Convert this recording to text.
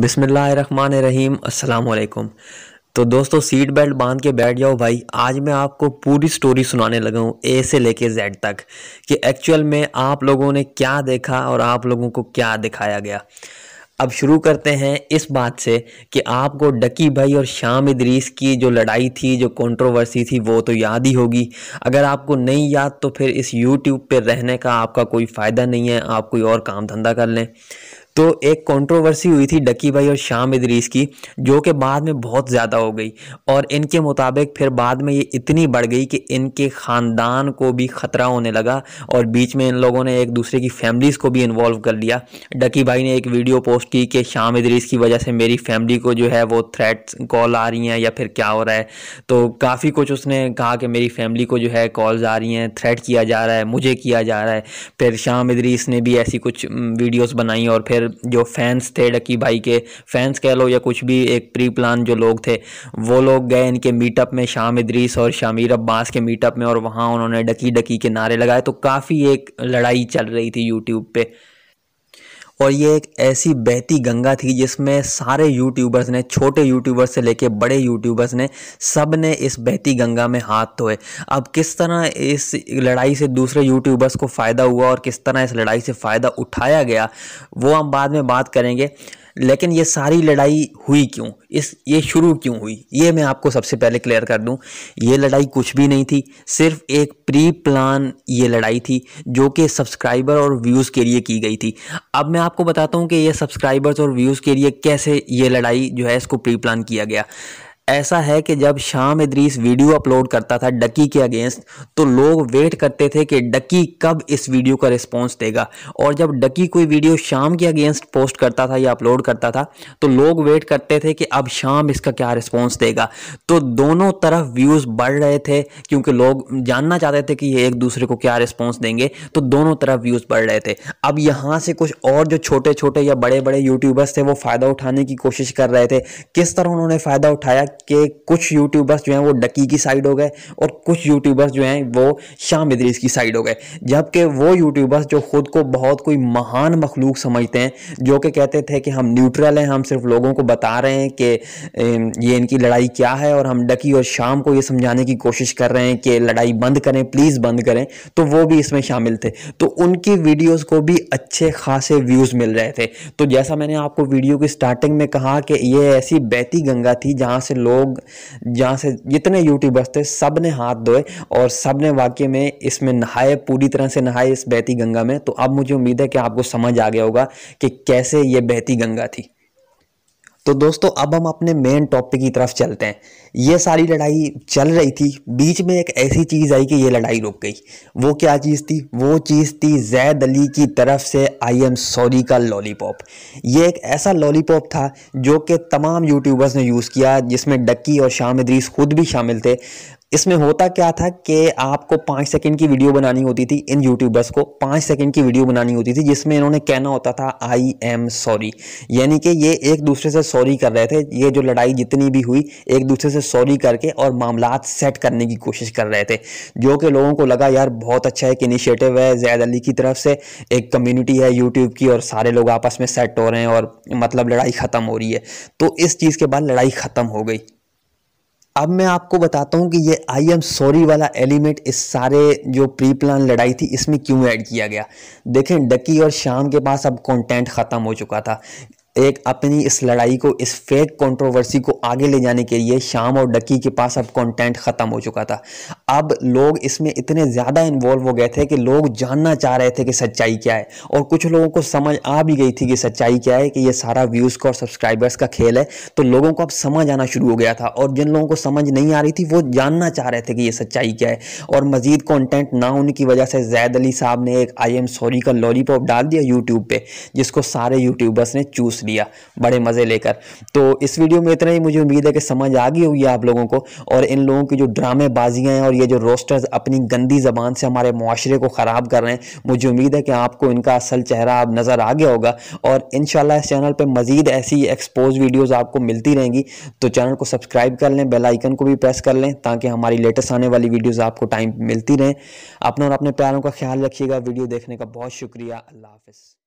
بسم اللہ الرحمن الرحیم السلام علیکم تو دوستو سیٹ بیلٹ باندھ کے بیٹھ جاؤ بھائی آج میں آپ کو پوری سٹوری سنانے لگا ہوں اے سے لے کے زیڈ تک کہ ایکچول میں آپ لوگوں نے کیا دیکھا اور آپ لوگوں کو کیا دکھایا گیا اب شروع کرتے ہیں اس بات سے کہ آپ کو ڈکی بھائی اور شام ادریس کی جو لڑائی تھی جو کنٹروورسی تھی وہ تو یاد ہی ہوگی اگر آپ کو نہیں یاد تو پھر اس یوٹیوب پہ رہنے کا آپ کا کوئی فائدہ نہیں ہے آپ کوئی اور کام دھندہ کر لیں تو ایک کنٹروورسی ہوئی تھی ڈکی بھائی اور شام ادریس کی جو کہ بعد میں بہت زیادہ ہو گئی اور ان کے مطابق پھر بعد میں یہ اتنی بڑھ گئی کہ ان کے خاندان کو بھی خطرہ ہونے لگا اور بیچ میں ان لوگوں نے ایک دوسرے کی فیملیز کو بھی انوالو کر لیا ڈکی بھائی نے ایک ویڈیو پوسٹ کی کہ شام ادریس کی وجہ سے میری فیملی کو جو ہے وہ تھریٹس کال آ رہی ہیں یا پھر کیا ہو رہا ہے تو کافی کچھ اس نے کہا کہ میری فیملی کو جو ہے کالز آ رہی ہیں تھریٹ کیا جا رہا ہے مجھے کیا جا رہا ہے پھر شام ادریس نے بھی ایسی کچھ ویڈیوز بنائی اور پھر پھر جو فینس تھے ڈکی بھائی کے فینس کہہ لو یا کچھ بھی ایک پری پلان جو لوگ تھے وہ لوگ گئے ان کے میٹ اپ میں شام ادریس اور شامیر عباس کے میٹ اپ میں اور وہاں انہوں نے ڈکی ڈکی کے نعرے لگائے تو کافی ایک لڑائی چل رہی تھی یوٹیوب پہ اور یہ ایک ایسی بہتی گنگا تھی جس میں سارے یوٹیوبرز نے چھوٹے یوٹیوبرز سے لے کے بڑے یوٹیوبرز نے سب نے اس بہتی گنگا میں ہاتھ دھوئے اب کس طرح اس لڑائی سے دوسرے یوٹیوبرز کو فائدہ ہوا اور کس طرح اس لڑائی سے فائدہ اٹھایا گیا وہ ہم بعد میں بات کریں گے لیکن یہ ساری لڑائی ہوئی کیوں اس یہ شروع کیوں ہوئی یہ میں آپ کو سب سے پہلے کلیئر کر دوں یہ لڑائی کچھ بھی نہیں تھی صرف ایک پری پلان یہ لڑائی تھی جو کہ سبسکرائبر اور ویوز کے لیے کی گئی تھی اب میں آپ کو بتاتا ہوں کہ یہ سبسکرائبر اور ویوز کے لیے کیسے یہ لڑائی جو ہے اس کو پری پلان کیا گیا ایسا ہے کہ جب شام ادریس ویڈیو اپلوڈ کرتا تھا ڈکی کے اگینسٹ تو لوگ ویٹ کرتے تھے کہ ڈکی کب اس ویڈیو کا رسپانس دے گا اور جب ڈکی کوئی ویڈیو شام کے اگینسٹ پوسٹ کرتا تھا یا اپلوڈ کرتا تھا تو لوگ ویٹ کرتے تھے کہ اب شام اس کا کیا رسپانس دے گا تو دونوں طرف ویوز بڑھ رہے تھے کیونکہ لوگ جاننا چاہتے تھے کہ یہ ایک دوسرے کو کیا رسپانس دیں گے تو دونوں طرف ویوز بڑھ رہے تھے اب یہاں سے کچھ اور جو چھوٹے چھوٹے یا بڑے بڑے یوٹیوبرس تھے وہ فائدہ اٹھانے کی کوشش کر رہے تھے کس طرح انہوں نے فائدہ اٹھایا کہ کچھ یوٹیوبرز جو ہیں وہ ڈکی کی سائیڈ ہو گئے اور کچھ یوٹیوبرز جو ہیں وہ شام ادریس کی سائیڈ ہو گئے جبکہ وہ یوٹیوبرز جو خود کو بہت کوئی مہان مخلوق سمجھتے ہیں جو کہ کہتے تھے کہ ہم نیوٹرل ہیں ہم صرف لوگوں کو بتا رہے ہیں کہ یہ ان کی لڑائی کیا ہے اور ہم ڈکی اور شام کو یہ سمجھانے کی کوشش کر رہے ہیں کہ لڑائی بند کریں پلیز بند کریں تو وہ بھی اس میں شامل تھے تو ان کی ویڈیوز کو بھی اچھے خاصے ویوز مل رہے تھے تو جیسا میں نے آپ کو ویڈیو کی سٹارٹنگ میں کہا کہ یہ ایسی بیتی گنگا تھی جہاں سے لوگ جہاں سے جتنے یوٹیوبرس تھے سب نے ہاتھ دھوئے اور سب نے واقع میں اس میں نہائے پوری طرح سے نہائے اس بہتی گنگا میں تو اب مجھے امید ہے کہ آپ کو سمجھ آ گیا ہوگا کہ کیسے یہ بہتی گنگا تھی تو دوستو اب ہم اپنے مین ٹاپک کی طرف چلتے ہیں یہ ساری لڑائی چل رہی تھی بیچ میں ایک ایسی چیز آئی کہ یہ لڑائی رک گئی وہ کیا چیز تھی وہ چیز تھی زید علی کی طرف سے آئی ایم سوری کا لولی پاپ یہ ایک ایسا لولی پاپ تھا جو کہ تمام یوٹیوبرز نے یوز کیا جس میں ڈکی اور شام ادریس خود بھی شامل تھے اس میں ہوتا کیا تھا کہ آپ کو پانچ سیکنڈ کی ویڈیو بنانی ہوتی تھی ان یوٹیوبرس کو پانچ سیکنڈ کی ویڈیو بنانی ہوتی تھی جس میں انہوں نے کہنا ہوتا تھا آئی ایم سوری یعنی کہ یہ ایک دوسرے سے سوری کر رہے تھے یہ جو لڑائی جتنی بھی ہوئی ایک دوسرے سے سوری کر کے اور معاملات سیٹ کرنے کی کوشش کر رہے تھے جو کہ لوگوں کو لگا یار بہت اچھا ایک انیشیٹو ہے زید علی کی طرف سے ایک کمیونٹی ہے یوٹیوب کی اور سارے لوگ آپس میں سیٹ ہو رہے ہیں اور مطلب لڑائی ختم ہو رہی ہے تو اس چیز کے بعد لڑائی ختم ہو گئی اب میں آپ کو بتاتا ہوں کہ یہ آئی ایم سوری والا ایلیمنٹ اس سارے جو پری پلان لڑائی تھی اس میں کیوں ایڈ کیا گیا دیکھیں ڈکی اور شام کے پاس اب کانٹینٹ ختم ہو چکا تھا ایک اپنی اس لڑائی کو اس فیک کانٹروورسی کو آگے لے جانے کے لیے شام اور ڈکی کے پاس اب کانٹینٹ ختم ہو چکا تھا اب لوگ اس میں اتنے زیادہ انوالو ہو گئے تھے کہ لوگ جاننا چاہ رہے تھے کہ سچائی کیا ہے اور کچھ لوگوں کو سمجھ آ بھی گئی تھی کہ سچائی کیا ہے کہ یہ سارا ویوز کا اور سبسکرائبرز کا کھیل ہے تو لوگوں کو اب سمجھ آنا شروع ہو گیا تھا اور جن لوگوں کو سمجھ نہیں آ رہی تھی وہ جاننا چاہ رہے تھے کہ یہ سچائی کیا ہے اور مزید کانٹینٹ نہ ہونے کی وجہ سے زید علی صاحب نے ایک آئی ایم سوری کا لالی پاپ ڈال دیا یوٹیوب پہ جس کو سارے یوٹیوبرس نے چوس لیا بڑے مزے لے کر تو اس ویڈیو میں اتنا ہی مجھے امید ہے کہ سمجھ آ گئی ہوئی آپ لوگوں کو اور ان لوگوں کی جو ڈرامے بازیاں ہیں اور یہ جو روسٹرز اپنی گندی زبان سے ہمارے معاشرے کو خراب کر رہے ہیں مجھے امید ہے کہ آپ کو ان کا اصل چہرہ اب نظر آگیا ہوگا اور انشاءاللہ اس چینل پہ مزید ایسی ایکسپوز ویڈیوز آپ کو ملتی رہیں گی تو چینل کو سبسکرائب کر لیں بیل آئیکن کو بھی پریس کر لیں تاکہ ہماری لیٹسٹ آنے والی ویڈیوز آپ کو ٹائم ملتی رہیں اپنے اور اپنے پیاروں کا خیال رکھیے گا ویڈیو دیکھنے کا بہت شکریہ اللہ حافظ